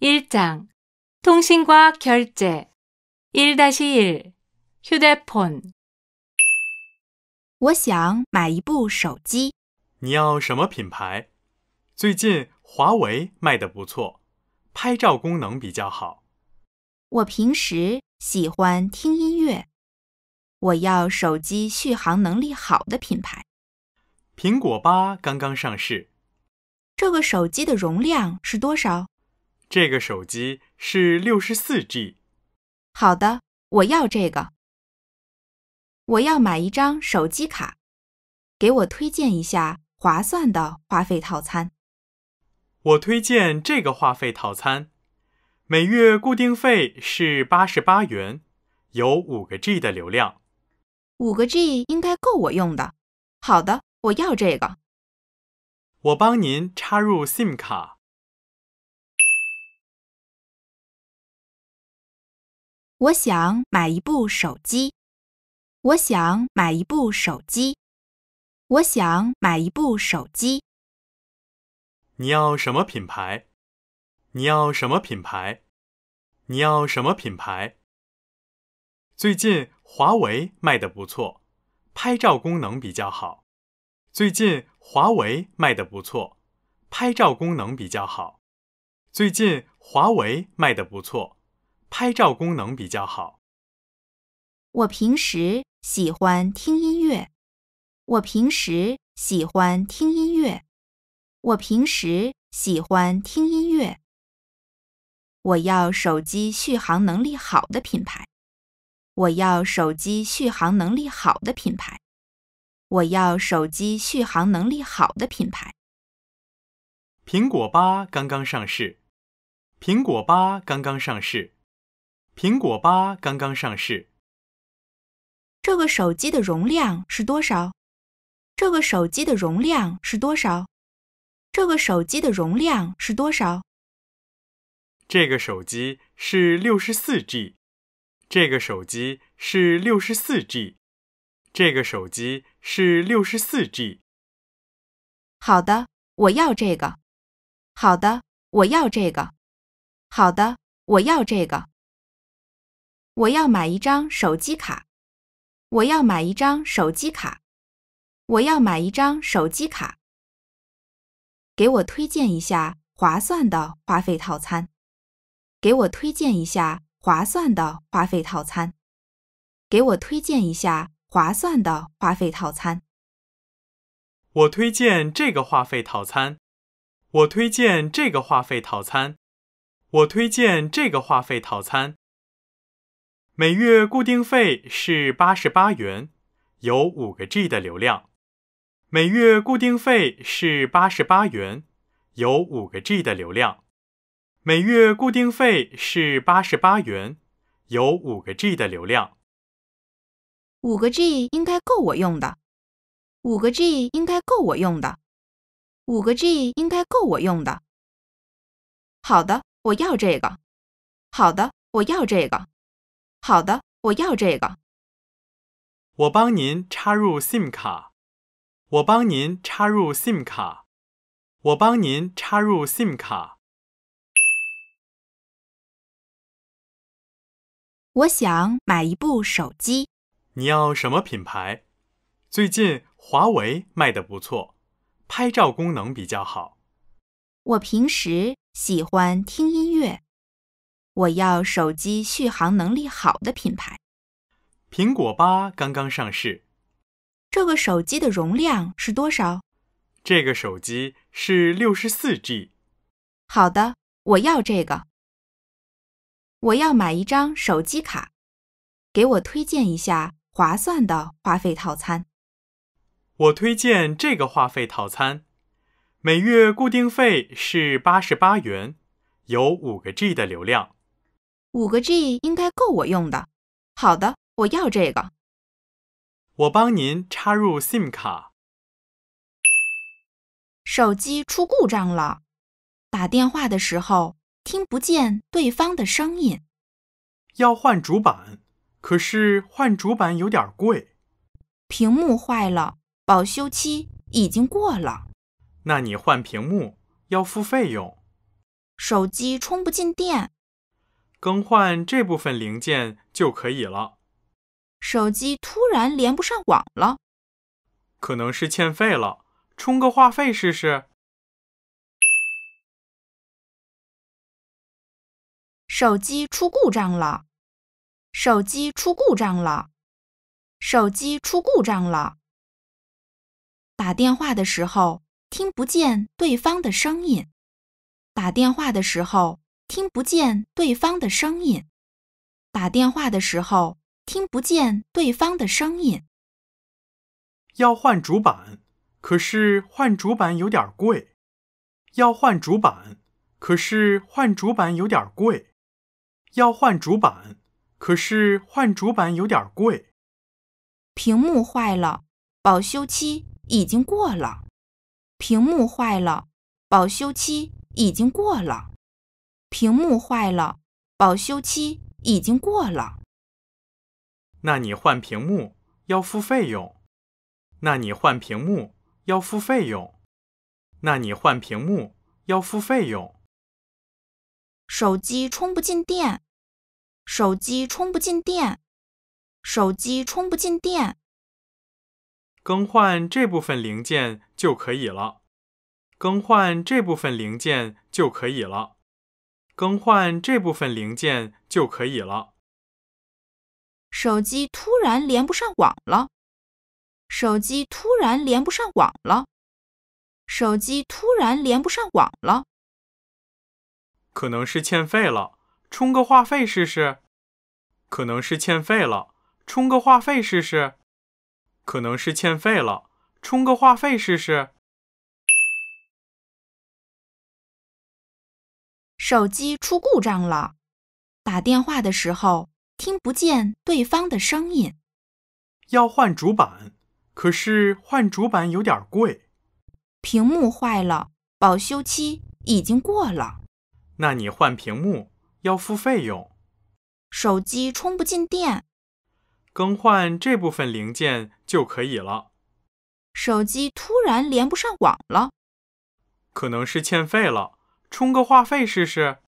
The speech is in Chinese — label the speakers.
Speaker 1: 1장통신과결제일일휴대폰我想买一部手
Speaker 2: 机。你要什么品牌？最近华为卖的不错，拍照功能比较好。
Speaker 1: 我平时喜欢听音乐，我要手机续航能力好的品牌。
Speaker 2: 苹果八刚刚上市。
Speaker 1: 这个手机的容量是多少？
Speaker 2: 这个手机是六十四 G。
Speaker 1: 好的，我要这个。我要买一张手机卡，给我推荐一下划算的话费套餐。
Speaker 2: 我推荐这个话费套餐，每月固定费是八十八元，有五个 G 的流量。
Speaker 1: 五个 G 应该够我用的。好的，我要这个。
Speaker 2: 我帮您插入 SIM 卡。
Speaker 1: 我想买一部手机。我想买一部手机。我想买一部手机。
Speaker 2: 你要什么品牌？你要什么品牌？你要什么品牌？最近华为卖的不错，拍照功能比较好。最近华为卖的不错，拍照功能比较好。最近华为卖的不错。拍照功能比较好。
Speaker 1: 我平时喜欢听音乐。我平时喜欢听音乐。我平时喜欢听音乐。我要手机续航能力好的品牌。我要手机续航能力好的品牌。我要手机续航能力好的品牌。
Speaker 2: 苹果八刚刚上市。苹果八刚刚上市。苹果八刚刚上市。
Speaker 1: 这个手机的容量是多少？这个手机的容量是多少？这个手机的容量是多少？
Speaker 2: 这个手机是六十四 G。这个手机是六十四 G。这个手机是六十四 G。
Speaker 1: 好的，我要这个。好的，我要这个。好的，我要这个。我要买一张手机卡。我要买一张手机卡。我要买一张手机卡。给我推荐一下划算的话费套餐。给我推荐一下划算的话费套餐。给我推荐一下划算的话费套餐。
Speaker 2: 我推荐这个话费套餐。我推荐这个话费套餐。我推荐这个话费套餐。每月固定费是八十八元，有五个 G 的流量。每月固定费是八十八元，有五个 G 的流量。每月固定费是八十八元，有五个 G 的流量。
Speaker 1: 五个 G 应该够我用的。五个 G 应该够我用的。五个 G 应该够我用的。好的，我要这个。好的，我要这个。好的，我要这个。
Speaker 2: 我帮您插入 SIM 卡。我帮您插入 SIM 卡。我帮您插入 SIM 卡。
Speaker 1: 我想买一部手机。
Speaker 2: 你要什么品牌？最近华为卖的不错，拍照功能比较好。
Speaker 1: 我平时喜欢听音乐。我要手机续航能力好的品牌，
Speaker 2: 苹果八刚刚上市。
Speaker 1: 这个手机的容量是多少？
Speaker 2: 这个手机是六十四 G。
Speaker 1: 好的，我要这个。我要买一张手机卡，给我推荐一下划算的话费套餐。
Speaker 2: 我推荐这个话费套餐，每月固定费是八十八元，有五个 G 的流量。
Speaker 1: 五个 G 应该够我用的。好的，我要这个。
Speaker 2: 我帮您插入 SIM 卡。
Speaker 1: 手机出故障了，打电话的时候听不见对方的声音。要换主板，可是换主板有点贵。屏幕坏了，保修期已经过了。
Speaker 2: 那你换屏幕要付费用。手机充不进电。更换这部分零件就可以了。
Speaker 1: 手机突然连不上网了，
Speaker 2: 可能是欠费了，充个话费试试。
Speaker 1: 手机出故障了。手机出故障了。手机出故障了。打电话的时候听不见对方的声音。打电话的时候。听不见对方的声音，打电话的时候听
Speaker 2: 不见对方的声音。要换主板，可是换主板有点贵。要换主板，可是换主板有点贵。要换主板，可是换主板有点贵。屏幕坏了，保修期已经过
Speaker 1: 了。屏幕坏了，保修期已经过了。屏幕坏了，保修期已经过了。
Speaker 2: 那你换屏幕要付费用。那你换屏幕要付费用。那你换屏幕要付费用。手机充不进电。手机充不进电。
Speaker 1: 手机充不进电。
Speaker 2: 更换这部分零件就可以了。更换这部分零件就可以了。更换这部分零件就可以了。手
Speaker 1: 机突然连不上网了。手机突然连不上网了。手机突然连不上网了。
Speaker 2: 可能是欠费了，充个话费试试。可能是欠费了，充个话费试试。可能是欠费了，充个话费试试。
Speaker 1: 手机出故障了，打电话的时候听不见对方的声音。要换主板，可是换主板有点贵。屏幕坏了，保修期已经过了。
Speaker 2: 那你换屏幕要付费用。手机充不进电，更换这部分零件就可以了。
Speaker 1: 手机突然
Speaker 2: 连不上网了，可能是欠费了。充个话费试试。